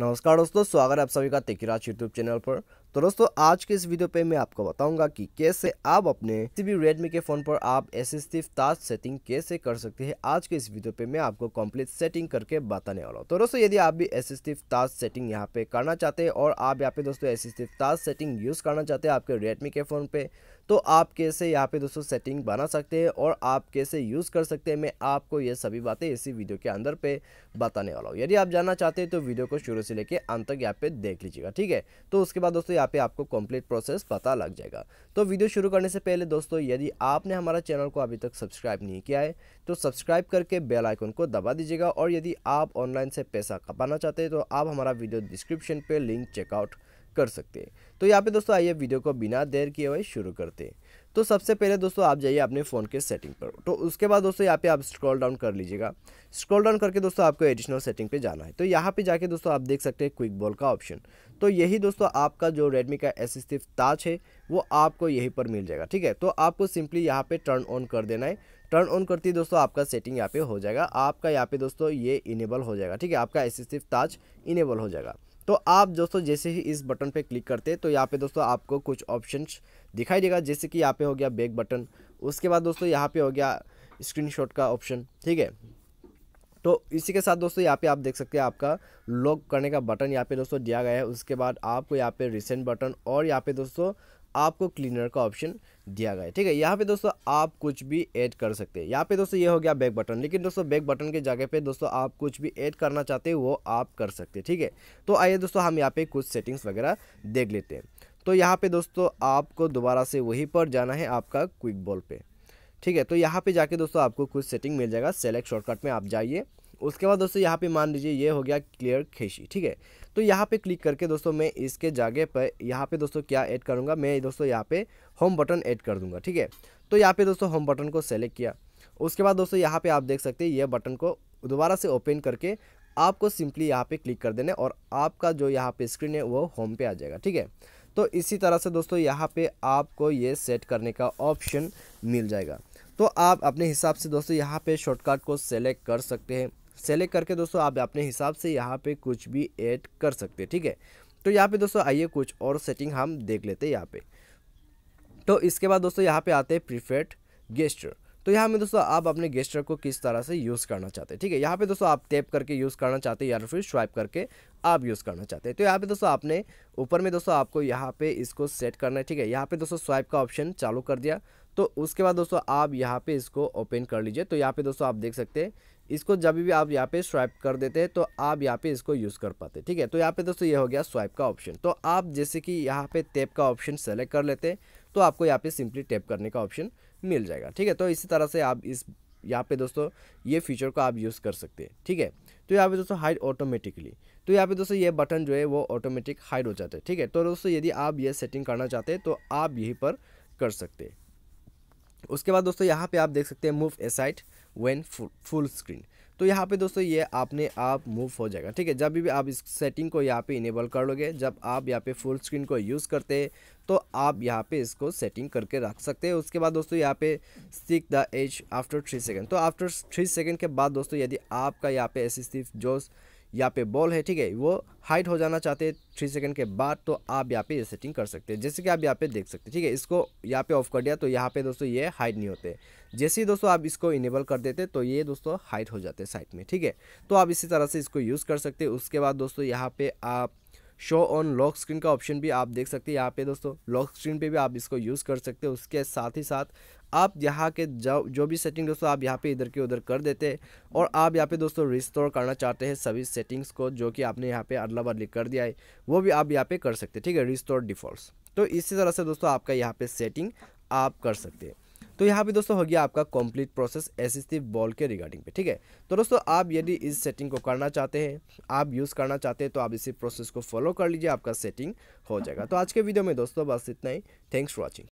नमस्कार दोस्तों स्वागत है आप सभी का तेकिराज यूट्यूब चैनल पर तो दोस्तों आज के इस वीडियो पे मैं आपको बताऊंगा कि कैसे आप अपने किसी भी रेडमी के फोन पर आप एसिस्टिव टच सेटिंग कैसे कर सकते हैं आज के इस वीडियो पे मैं आपको कंप्लीट सेटिंग करके बताने वाला हूँ तो दोस्तों यदि आप भी एसिस्टिव टच सेटिंग यहाँ पे करना चाहते हैं और आप यहाँ पे दोस्तों एसिस्टिव टच सेटिंग यूज़ करना चाहते हैं आपके रेडमी के फ़ोन पे तो आप कैसे यहाँ पे दोस्तों सेटिंग बना सकते हैं और आप कैसे यूज़ कर सकते हैं मैं आपको ये सभी बातें इसी वीडियो के अंदर पे बताने वाला हूँ यदि आप जानना चाहते हैं तो वीडियो को शुरू से लेकर अंत तक यहाँ पे देख लीजिएगा ठीक है तो उसके बाद दोस्तों यहाँ पे आपको कंप्लीट प्रोसेस पता लग जाएगा तो वीडियो शुरू करने से पहले दोस्तों यदि आपने हमारा चैनल को अभी तक सब्सक्राइब नहीं किया है तो सब्सक्राइब करके बेल आइकन को दबा दीजिएगा और यदि आप ऑनलाइन से पैसा कमाना चाहते हैं तो आप हमारा वीडियो डिस्क्रिप्शन पर लिंक चेकआउट कर सकते हैं तो यहाँ पे दोस्तों आइए वीडियो को बिना देर किए हुए शुरू करते हैं तो सबसे पहले दोस्तों आप जाइए अपने फ़ोन के सेटिंग पर तो उसके बाद दोस्तों यहाँ पे आप स्क्रॉल डाउन कर लीजिएगा स्क्रॉल डाउन करके दोस्तों आपको एडिशनल सेटिंग पे जाना है तो यहाँ पे जाके दोस्तों आप देख सकते हैं क्विक बॉल का ऑप्शन तो यही दोस्तों आपका जो रेडमी का एसिस्टिव ताज है वो आपको यहीं पर मिल जाएगा ठीक है तो आपको सिंपली यहाँ पर टर्न ऑन कर देना है टर्न ऑन करती है दोस्तों आपका सेटिंग यहाँ पे हो जाएगा आपका यहाँ पे दोस्तों ये इनेबल हो जाएगा ठीक है आपका एसिस्टिव ताज इनेबल हो जाएगा तो आप दोस्तों जैसे ही इस बटन पे क्लिक करते हैं तो यहाँ पे दोस्तों आपको कुछ ऑप्शंस दिखाई देगा जैसे कि यहाँ पे हो गया बैक बटन उसके बाद दोस्तों यहाँ पे हो गया स्क्रीनशॉट का ऑप्शन ठीक है तो इसी के साथ दोस्तों यहाँ पे आप देख सकते हैं आपका लॉक करने का बटन यहाँ पे दोस्तों दिया गया है उसके बाद आपको यहाँ पे रिसेंट बटन और यहाँ पे दोस्तों आपको क्लीनर का ऑप्शन दिया गया है ठीक है यहाँ पे दोस्तों आप कुछ भी ऐड कर सकते हैं यहाँ पे दोस्तों ये हो गया बैक बटन लेकिन दोस्तों बैक बटन के जगह पे दोस्तों आप कुछ भी ऐड करना चाहते हो वो आप कर सकते हैं ठीक है तो आइए दोस्तों हम यहाँ पे कुछ सेटिंग्स वगैरह देख लेते हैं तो यहाँ पे दोस्तों आपको दोबारा से वहीं पर जाना है आपका क्विक बॉल पे ठीक है तो यहाँ पे जाके दोस्तों आपको कुछ सेटिंग मिल जाएगा सेलेक्ट शॉर्टकट में आप जाइए उसके बाद दोस्तों यहाँ पे मान लीजिए ये हो गया क्लियर खेशी ठीक है तो यहाँ पे क्लिक करके दोस्तों मैं इसके जगह पर यहाँ पे दोस्तों क्या ऐड करूँगा मैं दोस्तों यहाँ पे होम बटन ऐड कर दूँगा ठीक है तो यहाँ पे दोस्तों होम बटन को सेलेक्ट किया उसके बाद दोस्तों यहाँ पर आप देख सकते हैं ये बटन को दोबारा से ओपन करके आपको सिंपली यहाँ पर क्लिक कर देना और आपका जो यहाँ पर स्क्रीन है वो होम पे आ जाएगा ठीक है तो इसी तरह से दोस्तों यहाँ पर आपको ये सेट करने का ऑप्शन मिल जाएगा तो आप अपने हिसाब से दोस्तों यहाँ पे शॉर्टकट को सेलेक्ट कर सकते हैं सेलेक्ट करके दोस्तों आप अपने हिसाब से यहाँ पे कुछ भी ऐड कर सकते हैं ठीक है तो यहाँ पे दोस्तों आइए कुछ और सेटिंग हम देख लेते हैं यहाँ पे तो इसके बाद दोस्तों यहाँ पे आते हैं प्रीफेड गेस्टर तो यहाँ में दोस्तों आप अपने गेस्टर को किस तरह से यूज़ करना चाहते हैं ठीक है यहाँ पे दोस्तों आप टैप करके यूज़ करना चाहते हैं या फिर स्वाइप करके आप यूज़ करना चाहते हैं तो यहाँ पे दोस्तों आपने ऊपर में दोस्तों आपको यहाँ पे इसको सेट करना है ठीक है यहाँ पे दोस्तों स्वाइप का ऑप्शन चालू कर दिया तो उसके बाद दोस्तों आप यहाँ पे इसको ओपन कर लीजिए तो यहाँ पे दोस्तों आप देख सकते हैं इसको जब भी आप यहाँ पे स्वाइप कर देते हैं तो आप यहाँ पे इसको यूज़ कर पाते ठीक है तो यहाँ पे दोस्तों ये हो गया स्वाइप का ऑप्शन तो आप जैसे कि यहाँ पे टैप का ऑप्शन सेलेक्ट कर लेते हैं तो आपको यहाँ पे सिंपली टैप करने का ऑप्शन मिल जाएगा ठीक है तो इसी तरह से आप इस यहाँ पे दोस्तों ये फीचर को आप यूज़ कर सकते हैं ठीक है तो यहाँ पे दोस्तों हाइड ऑटोमेटिकली तो यहाँ पे दोस्तों ये बटन जो है वो ऑटोमेटिक हाइड हो जाता है ठीक है तो दोस्तों यदि आप ये सेटिंग करना चाहते हैं तो आप यहीं पर कर सकते हैं उसके बाद दोस्तों यहाँ पे आप देख सकते हैं move aside when full screen तो यहाँ पे दोस्तों ये आपने आप मूव हो जाएगा ठीक है जब भी आप इस सेटिंग को यहाँ पे इनेबल कर लोगे जब आप यहाँ पे फुल स्क्रीन को यूज़ करते हैं तो आप यहाँ पे इसको सेटिंग करके रख सकते हैं उसके बाद दोस्तों यहाँ पे stick the edge after three second तो आफ्टर थ्री सेकेंड के बाद दोस्तों यदि आपका यहाँ पे एसिस्टिव जो यहाँ पे बॉल है ठीक है वो हाइट हो जाना चाहते हैं थ्री सेकंड के बाद तो आप यहाँ पे ये सेटिंग कर सकते हैं जैसे कि आप यहाँ पे देख सकते हैं ठीक है इसको यहाँ पे ऑफ कर दिया तो यहाँ पे दोस्तों ये हाइट नहीं होते जैसे ही दोस्तों आप इसको इनेबल कर देते तो ये दोस्तों हाइट हो जाते साइड में ठीक है तो आप इसी तरह से इसको यूज़ कर सकते हैं उसके बाद दोस्तों यहाँ पर आप शो ऑन लॉक स्क्रीन का ऑप्शन भी आप देख सकते हैं यहाँ पे दोस्तों लॉक स्क्रीन पे भी आप इसको यूज़ कर सकते हैं उसके साथ ही साथ आप यहाँ के जो जो भी सेटिंग दोस्तों आप यहाँ पे इधर के उधर कर देते हैं और आप यहाँ पे दोस्तों रिस्टोर करना चाहते हैं सभी सेटिंग्स को जो कि आपने यहाँ पे अदला बदली कर दिया है वो भी आप यहाँ पे कर सकते हैं ठीक है रिस्टोर डिफॉल्ट तो इसी तरह से दोस्तों आपका यहाँ पे सेटिंग आप कर सकते हैं तो यहाँ पे दोस्तों हो गया आपका कंप्लीट प्रोसेस एसिस्टिव बॉल के रिगार्डिंग पे ठीक है तो दोस्तों आप यदि इस सेटिंग को करना चाहते हैं आप यूज़ करना चाहते हैं तो आप इसी प्रोसेस को फॉलो कर लीजिए आपका सेटिंग हो जाएगा तो आज के वीडियो में दोस्तों बस इतना ही थैंक्स फॉर वॉचिंग